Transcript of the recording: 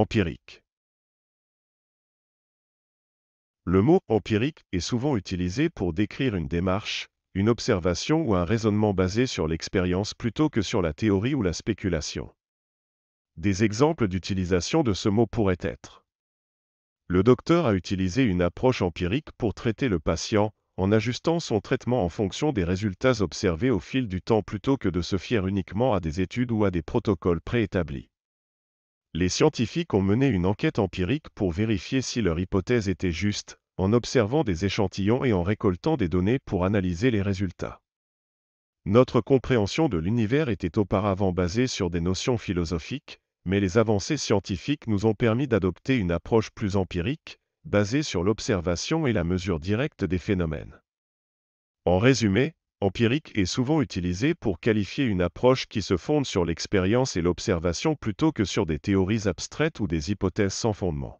Empirique. Le mot empirique est souvent utilisé pour décrire une démarche, une observation ou un raisonnement basé sur l'expérience plutôt que sur la théorie ou la spéculation. Des exemples d'utilisation de ce mot pourraient être Le docteur a utilisé une approche empirique pour traiter le patient, en ajustant son traitement en fonction des résultats observés au fil du temps plutôt que de se fier uniquement à des études ou à des protocoles préétablis. Les scientifiques ont mené une enquête empirique pour vérifier si leur hypothèse était juste, en observant des échantillons et en récoltant des données pour analyser les résultats. Notre compréhension de l'univers était auparavant basée sur des notions philosophiques, mais les avancées scientifiques nous ont permis d'adopter une approche plus empirique, basée sur l'observation et la mesure directe des phénomènes. En résumé, empirique est souvent utilisé pour qualifier une approche qui se fonde sur l'expérience et l'observation plutôt que sur des théories abstraites ou des hypothèses sans fondement.